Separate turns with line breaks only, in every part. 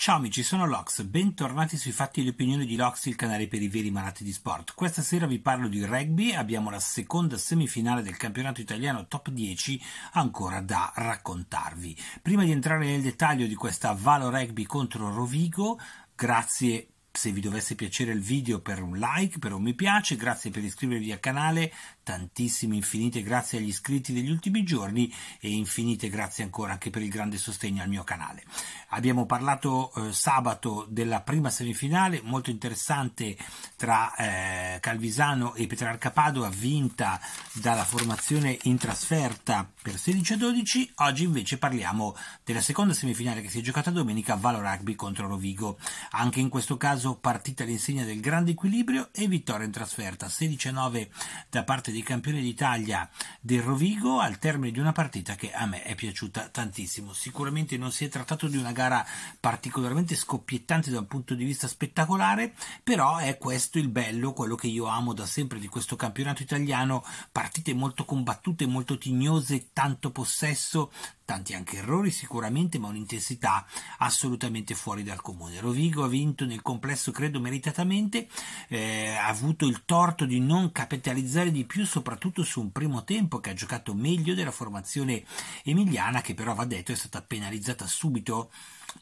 Ciao amici, sono Lox, bentornati sui Fatti e le Opinioni di Lox, il canale per i veri malati di sport. Questa sera vi parlo di rugby, abbiamo la seconda semifinale del campionato italiano top 10 ancora da raccontarvi. Prima di entrare nel dettaglio di questa Valo Rugby contro Rovigo, grazie se vi dovesse piacere il video per un like, per un mi piace, grazie per iscrivervi al canale, tantissime infinite grazie agli iscritti degli ultimi giorni e infinite grazie ancora anche per il grande sostegno al mio canale. Abbiamo parlato eh, sabato della prima semifinale, molto interessante tra eh, Calvisano e Petrarca Padova, vinta dalla formazione in trasferta per 16 a 12. Oggi invece parliamo della seconda semifinale che si è giocata domenica, Valo Rugby contro Rovigo. Anche in questo caso caso partita all'insegna del grande equilibrio e vittoria in trasferta 16-9 da parte dei campioni d'Italia del Rovigo al termine di una partita che a me è piaciuta tantissimo. Sicuramente non si è trattato di una gara particolarmente scoppiettante da un punto di vista spettacolare, però è questo il bello, quello che io amo da sempre di questo campionato italiano, partite molto combattute, molto tignose, tanto possesso, tanti anche errori sicuramente, ma un'intensità assolutamente fuori dal comune. Rovigo ha vinto nel complesso adesso credo meritatamente, eh, ha avuto il torto di non capitalizzare di più, soprattutto su un primo tempo che ha giocato meglio della formazione emiliana, che però va detto è stata penalizzata subito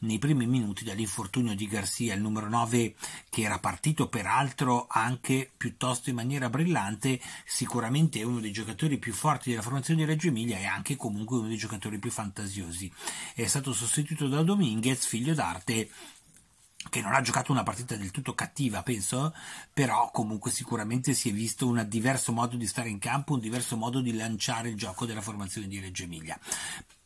nei primi minuti dall'infortunio di Garcia, il numero 9 che era partito peraltro anche piuttosto in maniera brillante, sicuramente è uno dei giocatori più forti della formazione di Reggio Emilia e anche comunque uno dei giocatori più fantasiosi. È stato sostituito da Dominguez, figlio d'arte, che non ha giocato una partita del tutto cattiva, penso, però comunque sicuramente si è visto un diverso modo di stare in campo, un diverso modo di lanciare il gioco della formazione di Reggio Emilia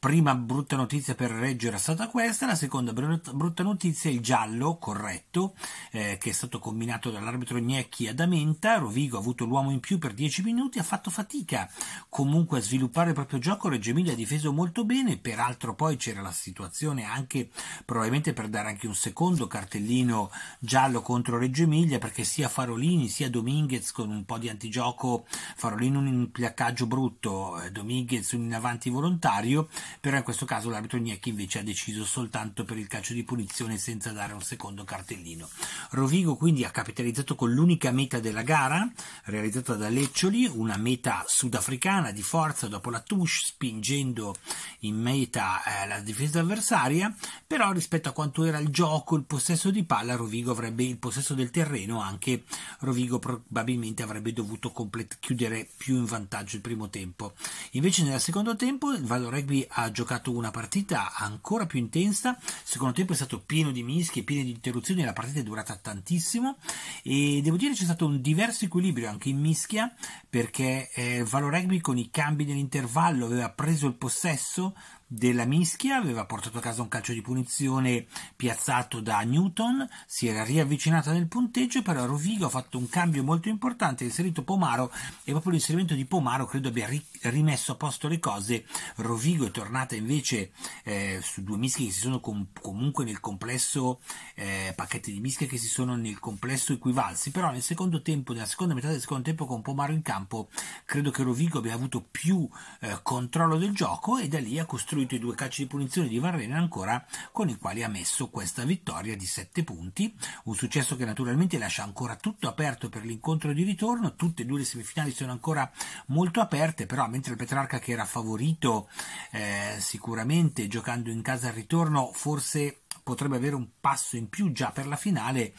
prima brutta notizia per Reggio era stata questa, la seconda brutta notizia è il giallo corretto eh, che è stato combinato dall'arbitro Gnecchi a Damenta, Rovigo ha avuto l'uomo in più per 10 minuti, ha fatto fatica comunque a sviluppare il proprio gioco, Reggio Emilia ha difeso molto bene, peraltro poi c'era la situazione anche probabilmente per dare anche un secondo cartellino giallo contro Reggio Emilia perché sia Farolini sia Dominguez con un po' di antigioco, Farolini un impiaccaggio brutto, eh, Dominguez un in avanti volontario, però in questo caso l'arbitro Gnecchi invece ha deciso soltanto per il calcio di punizione senza dare un secondo cartellino. Rovigo quindi ha capitalizzato con l'unica meta della gara, realizzata da Leccioli, una meta sudafricana di forza dopo la touche, spingendo in meta eh, la difesa avversaria, però rispetto a quanto era il gioco, il possesso di palla, Rovigo avrebbe il possesso del terreno, anche Rovigo probabilmente avrebbe dovuto complet- chiudere più in vantaggio il primo tempo. Invece nel secondo tempo il Vallo Rugby ha ha giocato una partita ancora più intensa, secondo tempo è stato pieno di mischi, pieno di interruzioni, la partita è durata tantissimo e devo dire c'è stato un diverso equilibrio anche in mischia perché eh, Valo Rugby con i cambi nell'intervallo aveva preso il possesso della mischia, aveva portato a casa un calcio di punizione piazzato da Newton, si era riavvicinata nel punteggio, però Rovigo ha fatto un cambio molto importante, ha inserito Pomaro e proprio l'inserimento di Pomaro credo abbia ri- rimesso a posto le cose, Rovigo è tornata invece eh, su due mischie che si sono com- comunque nel complesso, eh, pacchetti di mischie che si sono nel complesso equivalsi, però nel secondo tempo, nella seconda metà del secondo tempo con Pomaro in campo, credo che Rovigo abbia avuto più eh, controllo del gioco e da lì ha costruito costruito i due calci di punizione di Varrena ancora con i quali ha messo questa vittoria di 7 punti, un successo che naturalmente lascia ancora tutto aperto per l'incontro di ritorno, tutte e due le semifinali sono ancora molto aperte, però mentre il Petrarca che era favorito eh, sicuramente giocando in casa al ritorno forse potrebbe avere un passo in più già per la finale,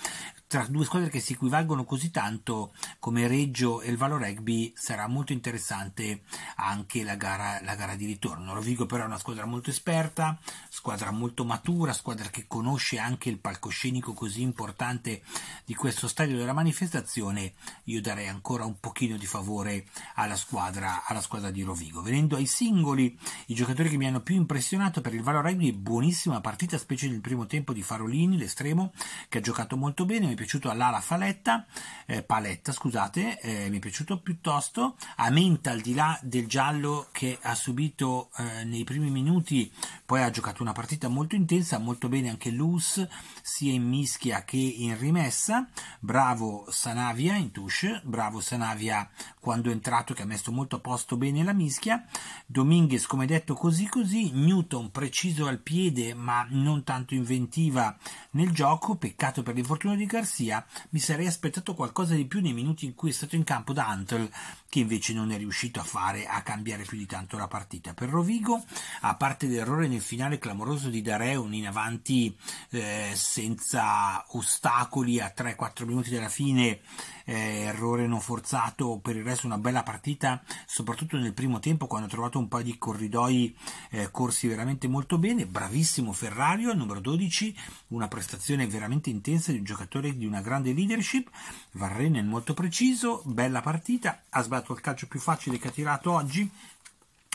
tra due squadre che si equivalgono così tanto come Reggio e il Valo Rugby sarà molto interessante anche la gara, la gara di ritorno. Rovigo però è una squadra molto esperta, squadra molto matura, squadra che conosce anche il palcoscenico così importante di questo stadio della manifestazione. Io darei ancora un pochino di favore alla squadra, alla squadra di Rovigo. Venendo ai singoli, i giocatori che mi hanno più impressionato per il Valo Rugby, buonissima partita, specie nel primo tempo di Farolini, l'estremo, che ha giocato molto bene. Mi piaciuto all'ala faletta, eh, paletta, scusate, eh, mi è piaciuto piuttosto. Amenta, al di là del giallo che ha subito eh, nei primi minuti, poi ha giocato una partita molto intensa, molto bene anche Luz, sia in mischia che in rimessa. Bravo Sanavia in touche, bravo Sanavia quando è entrato che ha messo molto a posto bene la mischia. Dominguez, come detto, così così. Newton preciso al piede ma non tanto inventiva nel gioco. Peccato per l'infortunio di Garcia sia, mi sarei aspettato qualcosa di più nei minuti in cui è stato in campo da Dantel, che invece non è riuscito a fare, a cambiare più di tanto la partita. Per Rovigo, a parte l'errore nel finale clamoroso di Dareun in avanti eh, senza ostacoli a 3-4 minuti dalla fine, eh, errore non forzato, per il resto una bella partita, soprattutto nel primo tempo quando ha trovato un paio di corridoi eh, corsi veramente molto bene, bravissimo Ferrario al numero 12, una prestazione veramente intensa di un giocatore di una grande leadership. Varren è molto preciso, bella partita, ha sbattuto il calcio più facile che ha tirato oggi,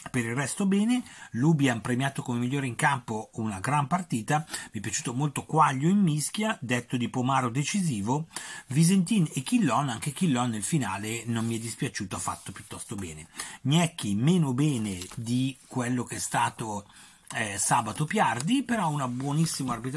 per il resto bene, Lubian premiato come migliore in campo, una gran partita, mi è piaciuto molto Quaglio in mischia, detto di Pomaro decisivo, Visentin e Killon, anche Killon nel finale non mi è dispiaciuto, ha fatto piuttosto bene. Gnecchi meno bene di quello che è stato eh, sabato Piardi, però arbitra-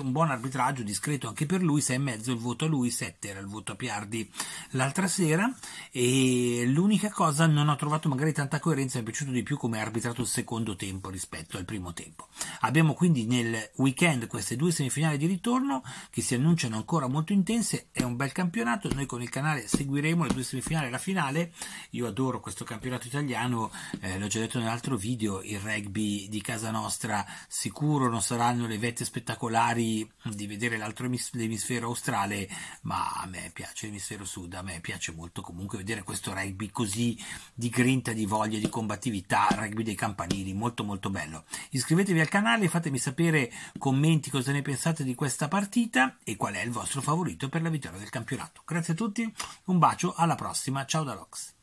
un buon arbitraggio discreto anche per lui, 6,5 il voto a lui, 7 era il voto a Piardi l'altra sera e l'unica cosa non ho trovato magari tanta coerenza, mi è piaciuto di più come ha arbitrato il secondo tempo rispetto al primo tempo. Abbiamo quindi nel weekend queste due semifinali di ritorno che si annunciano ancora molto intense, è un bel campionato, noi con il canale seguiremo le due semifinali e la finale, io adoro questo campionato italiano, eh, l'ho già detto nell'altro video, il rugby di casa nostra Sicuro non saranno le vette spettacolari di vedere l'altro emisfero australe, ma a me piace l'emisfero sud, a me piace molto comunque vedere questo rugby così di grinta, di voglia, di combattività, rugby dei campanili, molto molto bello. Iscrivetevi al canale, fatemi sapere commenti cosa ne pensate di questa partita e qual è il vostro favorito per la vittoria del campionato. Grazie a tutti, un bacio, alla prossima, ciao da Lox.